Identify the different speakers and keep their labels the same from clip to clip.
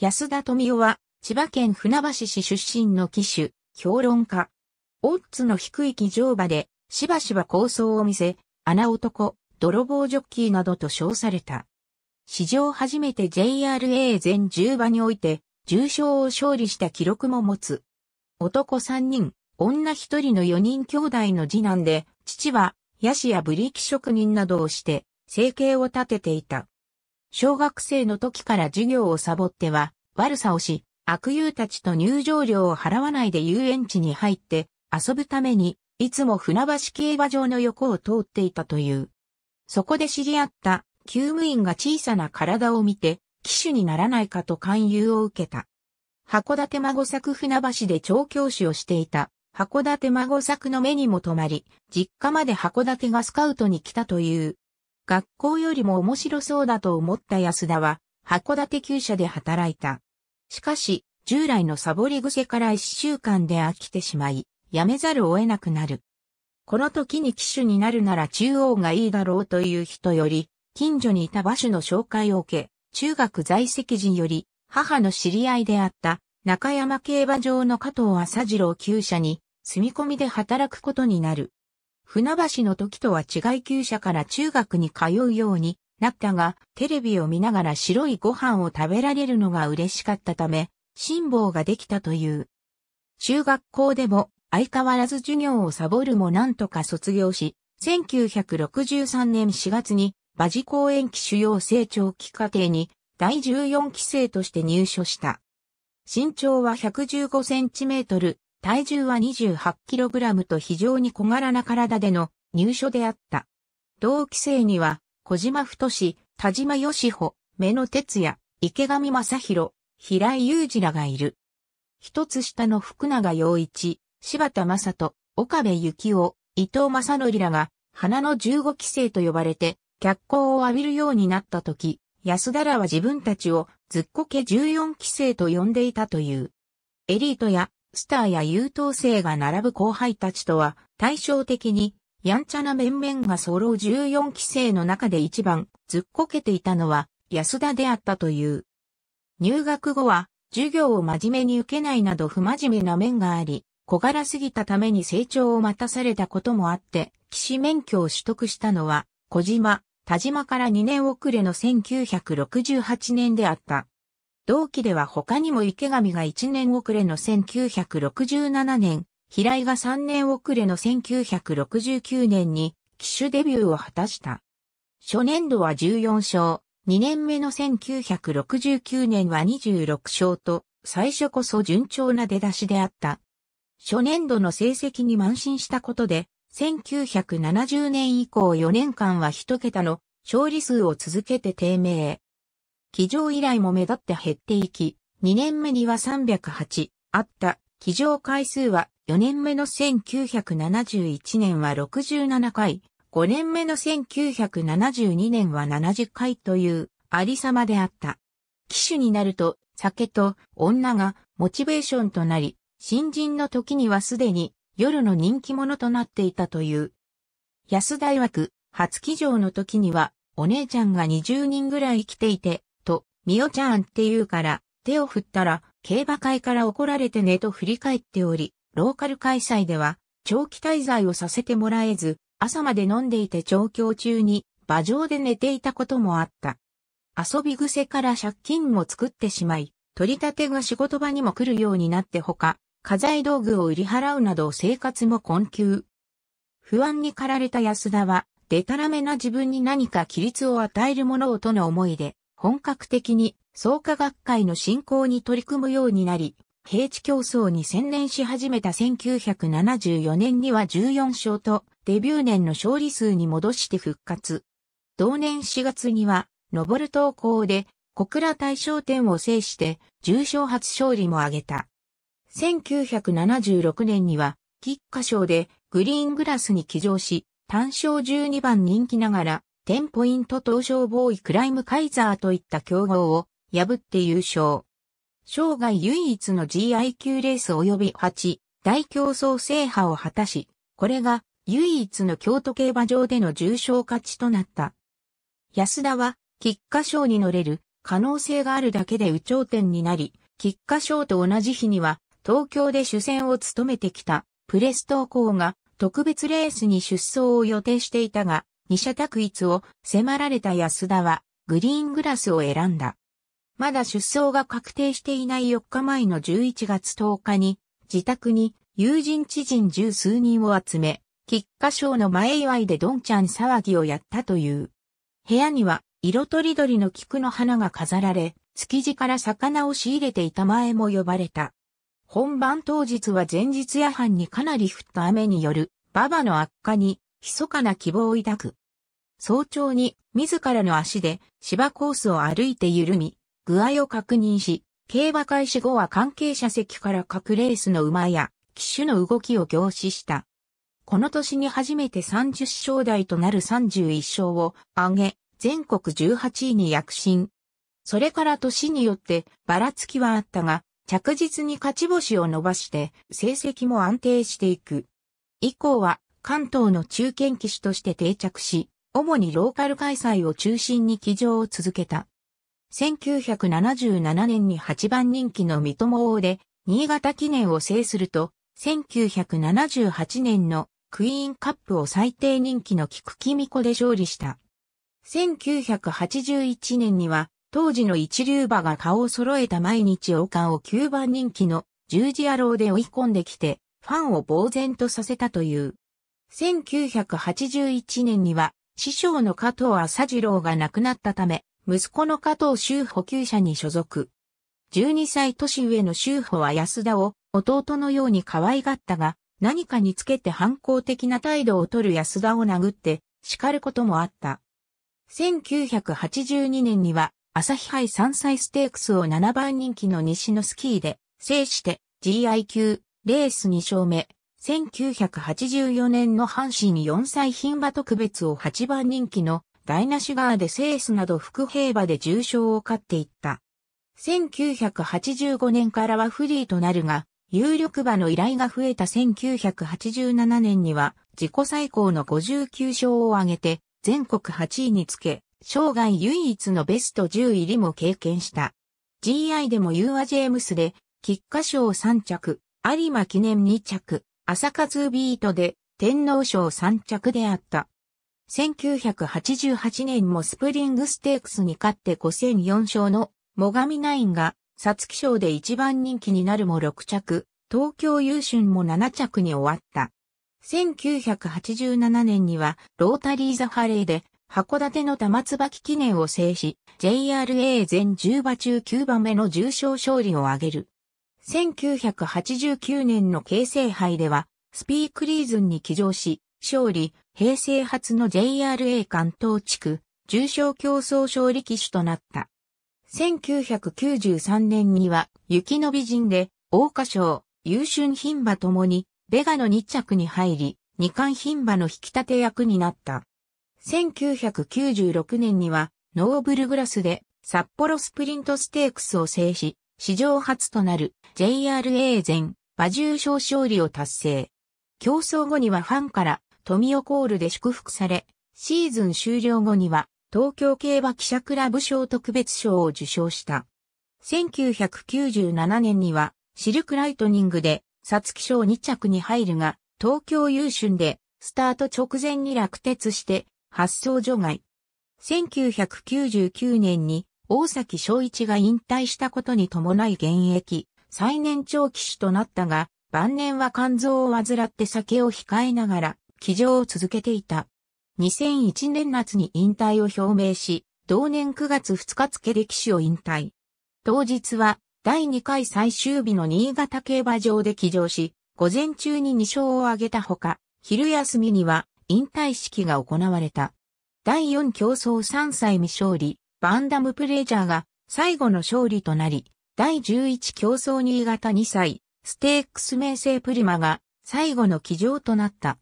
Speaker 1: 安田富夫は、千葉県船橋市出身の騎手、評論家。オッズの低い騎乗馬で、しばしば構想を見せ、穴男、泥棒ジョッキーなどと称された。史上初めて JRA 全10馬において、重賞を勝利した記録も持つ。男3人、女1人の4人兄弟の次男で、父は、ヤシやブリキ職人などをして、生計を立てていた。小学生の時から授業をサボっては、悪さをし、悪友たちと入場料を払わないで遊園地に入って遊ぶために、いつも船橋競馬場の横を通っていたという。そこで知り合った救務員が小さな体を見て、騎手にならないかと勧誘を受けた。函館孫作船橋で調教師をしていた。函館孫作の目にも留まり、実家まで函館がスカウトに来たという。学校よりも面白そうだと思った安田は、函館厩舎で働いた。しかし、従来のサボり癖から一週間で飽きてしまい、辞めざるを得なくなる。この時に騎手になるなら中央がいいだろうという人より、近所にいた馬主の紹介を受け、中学在籍時より、母の知り合いであった中山競馬場の加藤浅次郎厩舎に住み込みで働くことになる。船橋の時とは違い旧社から中学に通うようになったが、テレビを見ながら白いご飯を食べられるのが嬉しかったため、辛抱ができたという。中学校でも相変わらず授業をサボるもなんとか卒業し、1963年4月に馬事公園期主要成長期課程に第14期生として入所した。身長は115センチメートル、体重は 28kg と非常に小柄な体での入所であった。同期生には、小島太志、田島義穂、目野哲也、池上正宏、平井雄二らがいる。一つ下の福永陽一、柴田正人、岡部幸男、伊藤正則らが、花の15期生と呼ばれて、脚光を浴びるようになった時、安田らは自分たちをずっこけ14期生と呼んでいたという。エリートやスターや優等生が並ぶ後輩たちとは、対照的に、やんちゃな面々が揃う14期生の中で一番、ずっこけていたのは、安田であったという。入学後は、授業を真面目に受けないなど不真面目な面があり、小柄すぎたために成長を待たされたこともあって、騎士免許を取得したのは、小島、田島から2年遅れの1968年であった。同期では他にも池上が1年遅れの1967年、平井が3年遅れの1969年に機種デビューを果たした。初年度は14勝、2年目の1969年は26勝と、最初こそ順調な出だしであった。初年度の成績に満身したことで、1970年以降4年間は1桁の勝利数を続けて低迷。騎乗依頼も目立って減っていき、2年目には308あった騎乗回数は4年目の1971年は67回、5年目の1972年は70回というありさまであった。騎手になると酒と女がモチベーションとなり、新人の時にはすでに夜の人気者となっていたという。安大枠、初騎乗の時にはお姉ちゃんが20人ぐらい来ていて、みおちゃんって言うから、手を振ったら、競馬会から怒られてねと振り返っており、ローカル開催では、長期滞在をさせてもらえず、朝まで飲んでいて調教中に、馬上で寝ていたこともあった。遊び癖から借金も作ってしまい、取り立てが仕事場にも来るようになってほか、家財道具を売り払うなど生活も困窮。不安に駆られた安田は、でたらめな自分に何か規律を与えるものをとの思いで、本格的に創価学会の振興に取り組むようになり、平地競争に専念し始めた1974年には14勝と、デビュー年の勝利数に戻して復活。同年4月には、登る投稿で、小倉大賞典を制して、重賞初勝利も挙げた。1976年には、菊花賞でグリーングラスに騎乗し、単勝12番人気ながら、テンポイント東証ボーイクライムカイザーといった競合を破って優勝。生涯唯一の GIQ レース及び8大競争制覇を果たし、これが唯一の京都競馬場での重賞勝ちとなった。安田は、菊花賞に乗れる可能性があるだけで有頂点になり、菊花賞と同じ日には東京で主戦を務めてきたプレストーが特別レースに出走を予定していたが、二者択一を迫られた安田はグリーングラスを選んだ。まだ出走が確定していない4日前の11月10日に自宅に友人知人十数人を集め、菊花賞の前祝いでドンちゃん騒ぎをやったという。部屋には色とりどりの菊の花が飾られ、築地から魚を仕入れていた前も呼ばれた。本番当日は前日夜半にかなり降った雨による、馬場の悪化に密かな希望を抱く。早朝に自らの足で芝コースを歩いて緩み、具合を確認し、競馬開始後は関係者席から各レースの馬や騎手の動きを凝視した。この年に初めて30勝台となる31勝を挙げ、全国18位に躍進。それから年によってばらつきはあったが、着実に勝ち星を伸ばして成績も安定していく。以降は関東の中堅騎手として定着し、主にローカル開催を中心に騎乗を続けた。1977年に8番人気の三友王で、新潟記念を制すると、1978年のクイーンカップを最低人気の菊木美子で勝利した。1981年には、当時の一流馬が顔を揃えた毎日王冠を9番人気の十字野郎で追い込んできて、ファンを呆然とさせたという。1981年には、師匠の加藤浅次郎が亡くなったため、息子の加藤修補給者に所属。12歳年上の修補は安田を弟のように可愛がったが、何かにつけて反抗的な態度をとる安田を殴って叱ることもあった。1982年には、朝日杯山菜ステークスを7番人気の西のスキーで制して GI 級レース2勝目、1984年の阪神4歳牝馬特別を8番人気のダイナシュガーでセースなど副兵馬で重賞を勝っていった。1985年からはフリーとなるが、有力馬の依頼が増えた1987年には自己最高の59勝を挙げて全国8位につけ、生涯唯一のベスト10入りも経験した。GI でもユーア・ジェームスで、菊花賞3着、有馬記念2着、朝活ビートで天皇賞3着であった。1988年もスプリングステークスに勝って5 0 4勝のモガミナインが、サツキ賞で一番人気になるも6着、東京優春も7着に終わった。1987年にはロータリーザハレーで函館の玉椿記念を制し、JRA 全10馬中9番目の重賞勝利を挙げる。1989年の京成杯では、スピークリーズンに起乗し、勝利、平成初の JRA 関東地区、重賞競争勝利騎手となった。1993年には、雪の美人で、大花賞、優春牝馬ともに、ベガの2着に入り、二冠牝馬の引き立て役になった。1996年には、ノーブルグラスで、札幌スプリントステークスを制し、史上初となる JRA 全馬重賞勝利を達成。競争後にはファンから富岡コールで祝福され、シーズン終了後には東京競馬記者クラブ賞特別賞を受賞した。1997年にはシルクライトニングでサツキ賞2着に入るが、東京優春でスタート直前に落鉄して発送除外。1999年に大崎昭一が引退したことに伴い現役、最年長騎手となったが、晩年は肝臓を患って酒を控えながら、騎乗を続けていた。2001年夏に引退を表明し、同年9月2日付で騎手を引退。当日は、第2回最終日の新潟競馬場で騎乗し、午前中に2勝を挙げたほか、昼休みには引退式が行われた。第4競争3歳未勝利、バンダムプレジャーが最後の勝利となり、第11競争新潟2歳、ステークス名声プリマが最後の騎乗となった。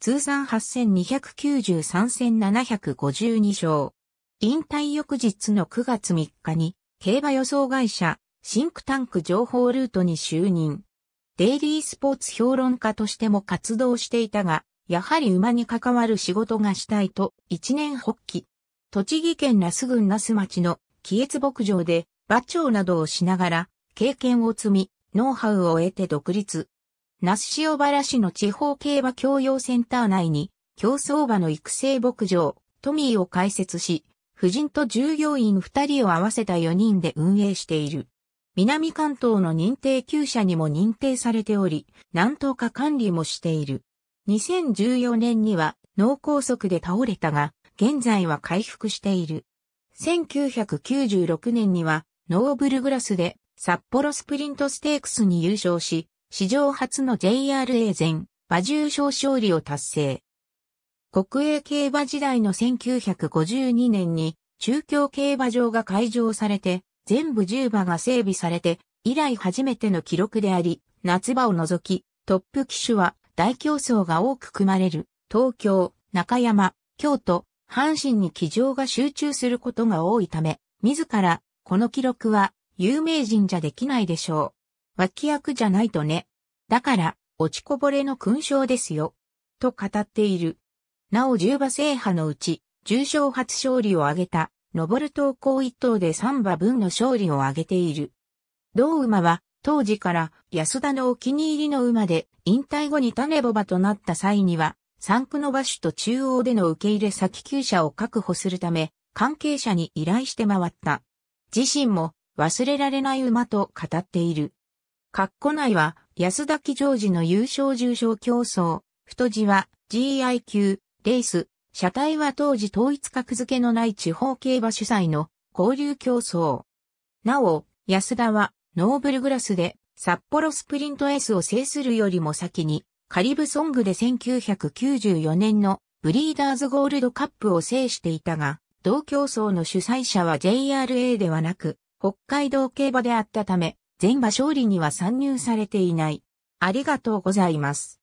Speaker 1: 通算8293戦752勝。引退翌日の9月3日に、競馬予想会社、シンクタンク情報ルートに就任。デイリースポーツ評論家としても活動していたが、やはり馬に関わる仕事がしたいと一年発起。栃木県那須郡那須町の喜越牧場で馬長などをしながら経験を積み、ノウハウを得て独立。那須塩原市の地方競馬教養センター内に競走馬の育成牧場トミーを開設し、夫人と従業員2人を合わせた4人で運営している。南関東の認定厩舎にも認定されており、何頭か管理もしている。2014年には脳梗塞で倒れたが、現在は回復している。1996年には、ノーブルグラスで札幌スプリントステークスに優勝し、史上初の JRA 全馬重賞勝利を達成。国営競馬時代の1952年に中京競馬場が開場されて、全部10馬が整備されて、以来初めての記録であり、夏場を除き、トップ機種は大競争が多く組まれる、東京、中山、京都、阪神に騎乗が集中することが多いため、自ら、この記録は、有名人じゃできないでしょう。脇役じゃないとね。だから、落ちこぼれの勲章ですよ。と語っている。なお10馬制覇のうち、重賞初勝利を挙げた、登る投稿一頭で3馬分の勝利を挙げている。同馬は、当時から安田のお気に入りの馬で、引退後に種ボ馬となった際には、産区の場所と中央での受け入れ先級者を確保するため、関係者に依頼して回った。自身も忘れられない馬と語っている。括弧内は安田騎乗時の優勝重賞競争、太字は GI 級、レース、車体は当時統一格付けのない地方競馬主催の交流競争。なお、安田はノーブルグラスで札幌スプリント S を制するよりも先にカリブソングで1994年のブリーダーズゴールドカップを制していたが、同競争の主催者は JRA ではなく、北海道競馬であったため、全馬勝利には参入されていない。ありがとうございます。